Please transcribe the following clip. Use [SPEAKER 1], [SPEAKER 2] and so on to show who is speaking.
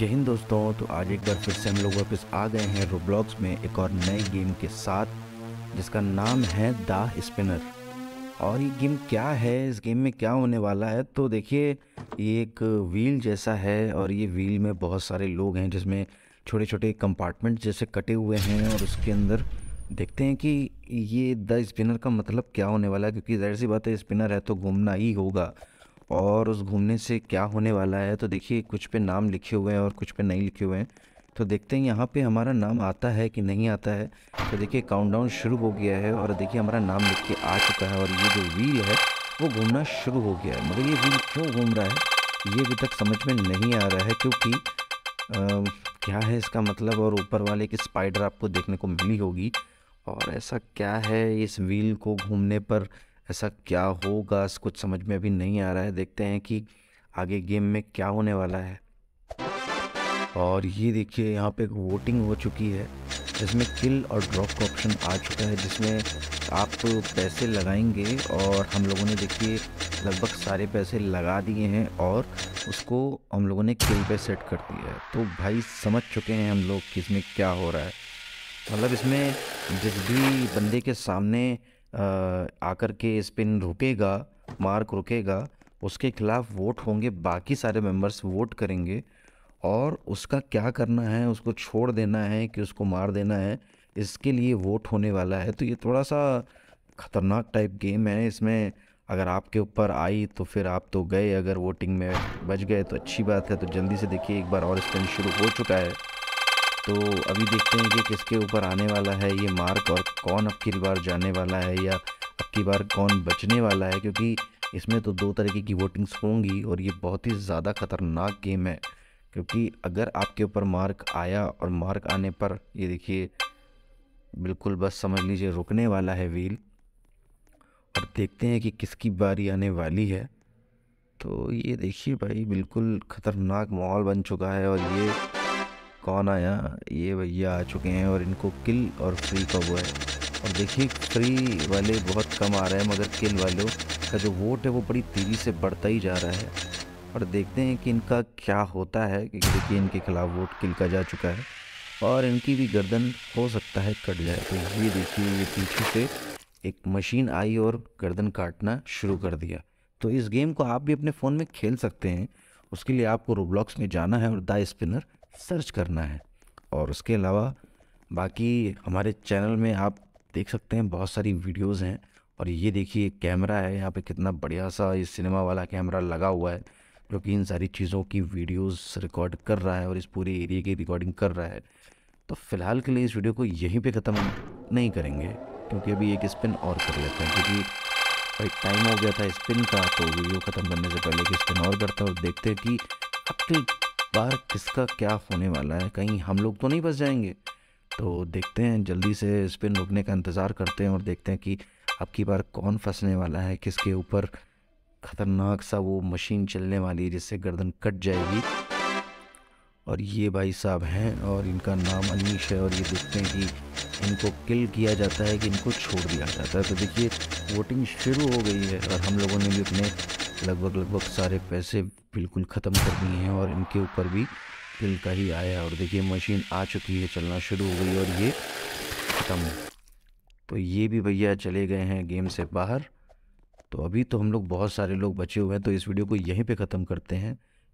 [SPEAKER 1] जय हिंद दोस्तों तो आज एक बार फिर से हम लोग वापस आ गए हैं रोब्लॉक्स में एक और नए गेम के साथ जिसका नाम है द स्पिनर और ये गेम क्या है इस गेम में क्या होने वाला है तो देखिए ये एक व्हील जैसा है और ये व्हील में बहुत सारे लोग हैं जिसमें छोटे छोटे कंपार्टमेंट जैसे कटे हुए हैं और उसके अंदर देखते हैं कि ये द स्पिनर का मतलब क्या होने वाला है क्योंकि जाहिर सी बात है स्पिनर है तो घूमना ही होगा और उस घूमने से क्या होने वाला है तो देखिए कुछ पे नाम लिखे हुए हैं और कुछ पे नहीं लिखे हुए हैं तो देखते हैं यहाँ पे हमारा नाम आता है कि नहीं आता है तो देखिए काउंटडाउन शुरू हो गया है और देखिए हमारा नाम लिख के आ चुका है और ये जो व्हील है वो घूमना शुरू हो गया है मगर ये व्हील क्यों घूम रहा है ये अभी तक समझ में नहीं आ रहा है क्योंकि आ, क्या है इसका मतलब और ऊपर वाले की स्पाइडर आपको देखने को मिली होगी और ऐसा क्या है इस व्हील को घूमने पर ऐसा क्या होगा कुछ समझ में अभी नहीं आ रहा है देखते हैं कि आगे गेम में क्या होने वाला है और ये देखिए यहाँ पे वोटिंग हो चुकी है जिसमें किल और ड्रॉप का ऑप्शन आ चुका है जिसमें आप पैसे लगाएंगे और हम लोगों ने देखिए लगभग सारे पैसे लगा दिए हैं और उसको हम लोगों ने किल पे सेट कर दिया है तो भाई समझ चुके हैं हम लोग कि इसमें क्या हो रहा है मतलब इसमें जिस भी बंदे के सामने आकर के स्पिन रुकेगा मार्क रुकेगा उसके खिलाफ वोट होंगे बाकी सारे मेंबर्स वोट करेंगे और उसका क्या करना है उसको छोड़ देना है कि उसको मार देना है इसके लिए वोट होने वाला है तो ये थोड़ा सा ख़तरनाक टाइप गेम है इसमें अगर आपके ऊपर आई तो फिर आप तो गए अगर वोटिंग में बच गए तो अच्छी बात है तो जल्दी से देखिए एक बार और स्पिन शुरू हो चुका है तो अभी देखते हैं कि किसके ऊपर आने वाला है ये मार्क और कौन अब की बार जाने वाला है या अब की बार कौन बचने वाला है क्योंकि इसमें तो दो तरीके की वोटिंग्स होंगी और ये बहुत ही ज़्यादा ख़तरनाक गेम है क्योंकि अगर आपके ऊपर मार्क आया और मार्क आने पर ये देखिए बिल्कुल बस समझ लीजिए रुकने वाला है व्हील और देखते हैं कि किसकी बारी आने वाली है तो ये देखिए भाई बिल्कुल ख़तरनाक माहौल बन चुका है और ये कौन आया ये भैया आ चुके हैं और इनको किल और फ्री का हुआ है और देखिए फ्री वाले बहुत कम आ रहे हैं मगर किल वालों का जो वोट है वो बड़ी तेज़ी से बढ़ता ही जा रहा है और देखते हैं कि इनका क्या होता है कि देखिए इनके खिलाफ वोट किल का जा चुका है और इनकी भी गर्दन हो सकता है कट जाए तो ये देखिए ये पीछे से एक मशीन आई और गर्दन काटना शुरू कर दिया तो इस गेम को आप भी अपने फ़ोन में खेल सकते हैं उसके लिए आपको रोब्लॉक्स में जाना है और दा स्पिनर सर्च करना है और उसके अलावा बाकी हमारे चैनल में आप देख सकते हैं बहुत सारी वीडियोस हैं और ये देखिए कैमरा है यहाँ पे कितना बढ़िया सा ये सिनेमा वाला कैमरा लगा हुआ है जो कि इन सारी चीज़ों की वीडियोस रिकॉर्ड कर रहा है और इस पूरे एरिया की रिकॉर्डिंग कर रहा है तो फ़िलहाल के लिए इस वीडियो को यहीं पर ख़त्म नहीं करेंगे क्योंकि अभी एक स्पिन और कर लेते हैं क्योंकि भाई टाइम हो गया था स्पिन का तो वीडियो ख़त्म करने से पहले एक स्पिन और करता और देखते हैं कि तक बार किसका क्या होने वाला है कहीं हम लोग तो नहीं बच जाएंगे तो देखते हैं जल्दी से स्पिन रुकने का इंतज़ार करते हैं और देखते हैं कि अब की बार कौन फंसने वाला है किसके ऊपर ख़तरनाक सा वो मशीन चलने वाली है जिससे गर्दन कट जाएगी और ये भाई साहब हैं और इनका नाम अनीश है और ये देखते हैं कि इनको किल किया जाता है कि इनको छोड़ दिया जाता है तो देखिए वोटिंग शुरू हो गई है और हम लोगों ने भी अपने लगभग लगभग सारे पैसे बिल्कुल ख़त्म कर दिए हैं और इनके ऊपर भी किल का ही आया है और देखिए मशीन आ चुकी है चलना शुरू हो गई और ये ख़त्म तो ये भी भैया चले गए हैं गेम से बाहर तो अभी तो हम लोग बहुत सारे लोग बचे हुए हैं तो इस वीडियो को यहीं पर ख़त्म करते हैं